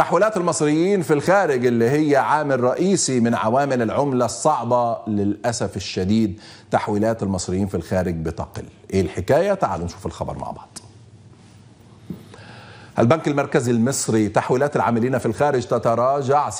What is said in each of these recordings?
تحويلات المصريين في الخارج اللي هي عامل رئيسي من عوامل العملة الصعبة للأسف الشديد تحويلات المصريين في الخارج بتقل إيه الحكاية؟ تعالوا نشوف الخبر مع بعض البنك المركزي المصري تحويلات العاملين في الخارج تتراجع 26%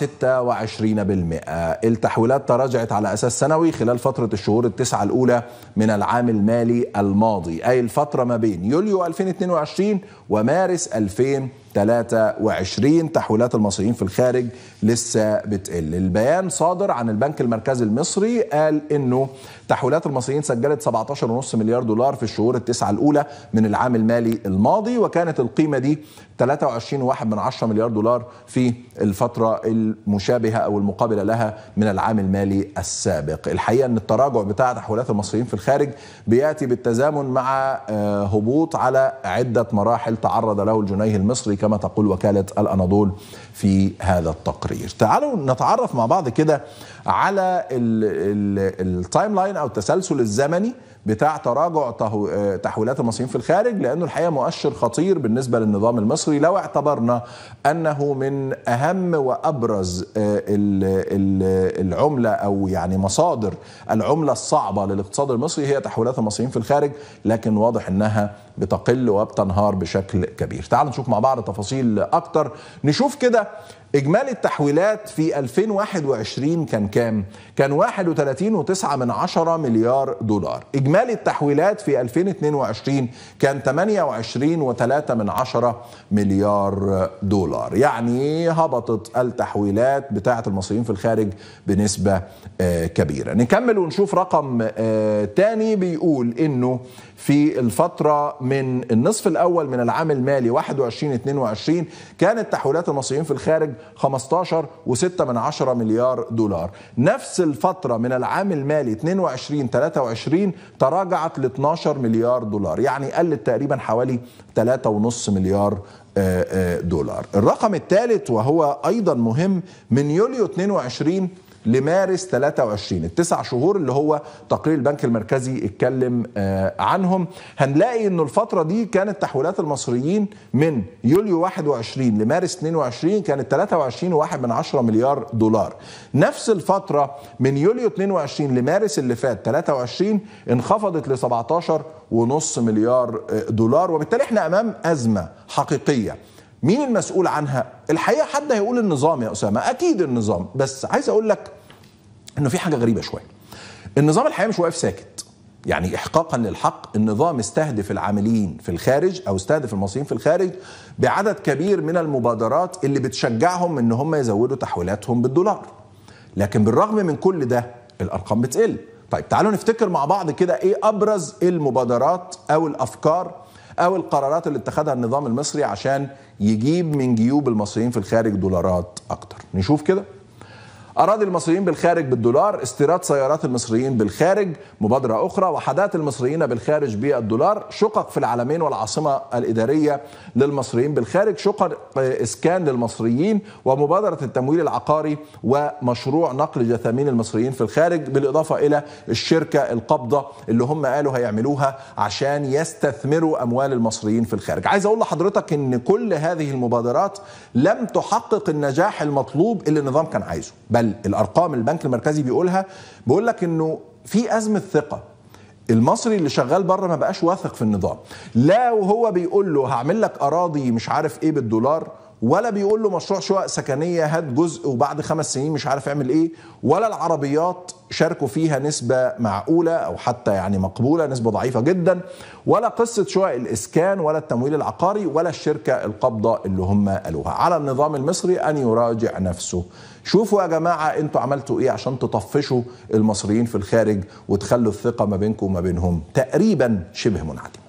التحويلات تراجعت على أساس سنوي خلال فترة الشهور التسعة الأولى من العام المالي الماضي أي الفترة ما بين يوليو 2022 ومارس 2022 23 تحويلات المصريين في الخارج لسه بتقل البيان صادر عن البنك المركزي المصري قال انه تحويلات المصريين سجلت 17.5 مليار دولار في الشهور التسعة الاولى من العام المالي الماضي وكانت القيمه دي 23.1 مليار دولار في الفتره المشابهه او المقابله لها من العام المالي السابق الحقيقه ان التراجع بتاع تحويلات المصريين في الخارج بياتي بالتزامن مع آه، هبوط على عده مراحل تعرض له الجنيه المصري كما تقول وكالة الأناضول في هذا التقرير تعالوا نتعرف مع بعض كده على التايم لاين أو التسلسل الزمني بتاع تراجع تحويلات المصريين في الخارج لأنه الحقيقة مؤشر خطير بالنسبة للنظام المصري لو اعتبرنا أنه من أهم وأبرز آه، العملة أو يعني مصادر العملة الصعبة للاقتصاد المصري هي تحويلات المصريين في الخارج لكن واضح أنها بتقل وبتنهار بشكل كبير تعالوا نشوف مع بعض تفاصيل اكتر نشوف كده اجمالي التحويلات في 2021 كان كام كان 31.9 من عشرة مليار دولار اجمالي التحويلات في 2022 كان 28.3 من عشرة مليار دولار يعني هبطت التحويلات بتاعه المصريين في الخارج بنسبه آه، كبيره نكمل ونشوف رقم آه، تاني بيقول انه في الفترة من النصف الأول من العام المالي 21-22 2022 كانت تحويلات المصريين في الخارج 15.6 من عشرة مليار دولار نفس الفترة من العام المالي 22 23 تراجعت ل 12 مليار دولار يعني قلت تقريبا حوالي 3.5 مليار آه، آه، دولار الرقم الثالث وهو أيضا مهم من يوليو 22 لمارس 23 التسع شهور اللي هو تقرير البنك المركزي اتكلم آه، عنهم هنلاقي انه الفتره دي كانت تحويلات المصريين من يوليو 21 لمارس 22 كانت 23 واحد من عشرة مليار دولار نفس الفتره من يوليو 22 لمارس اللي فات 23 انخفضت ل 17 ونص مليار آه، دولار وبالتالي احنا امام ازمه حقيقيه مين المسؤول عنها الحقيقه حد هيقول النظام يا اسامه اكيد النظام بس عايز اقول لك انه في حاجه غريبه شويه النظام الحقيقه مش واقف ساكت يعني احقاقا للحق النظام استهدف العاملين في الخارج او استهدف المصريين في الخارج بعدد كبير من المبادرات اللي بتشجعهم ان هم يزودوا تحويلاتهم بالدولار لكن بالرغم من كل ده الارقام بتقل طيب تعالوا نفتكر مع بعض كده ايه ابرز المبادرات او الافكار او القرارات اللي اتخذها النظام المصري عشان يجيب من جيوب المصريين في الخارج دولارات اكتر نشوف كده أراضي المصريين بالخارج بالدولار استيراد سيارات المصريين بالخارج مبادرة أخرى وحدات المصريين بالخارج بالدولار شقق في العالمين والعاصمة الإدارية للمصريين بالخارج شقق آه، إسكان للمصريين ومبادرة التمويل العقاري ومشروع نقل جثامين المصريين في الخارج بالإضافة إلى الشركة القبضة اللي هم قالوا هيعملوها عشان يستثمروا أموال المصريين في الخارج عايز أقول لحضرتك أن كل هذه المبادرات لم تحقق النجاح المطلوب اللي النظام كان عايزه بل الارقام اللي البنك المركزي بيقولها بيقول لك انه في ازمه ثقه المصري اللي شغال بره ما بقاش واثق في النظام لا وهو بيقول له هعمل لك اراضي مش عارف ايه بالدولار ولا بيقول له مشروع شقق سكنيه هات جزء وبعد خمس سنين مش عارف اعمل ايه ولا العربيات شاركوا فيها نسبه معقوله او حتى يعني مقبوله نسبه ضعيفه جدا ولا قصه شقق الاسكان ولا التمويل العقاري ولا الشركه القابضه اللي هم قالوها على النظام المصري ان يراجع نفسه شوفوا يا جماعه انتوا عملتوا ايه عشان تطفشوا المصريين في الخارج وتخلوا الثقه ما بينكم وما بينهم تقريبا شبه منعدمه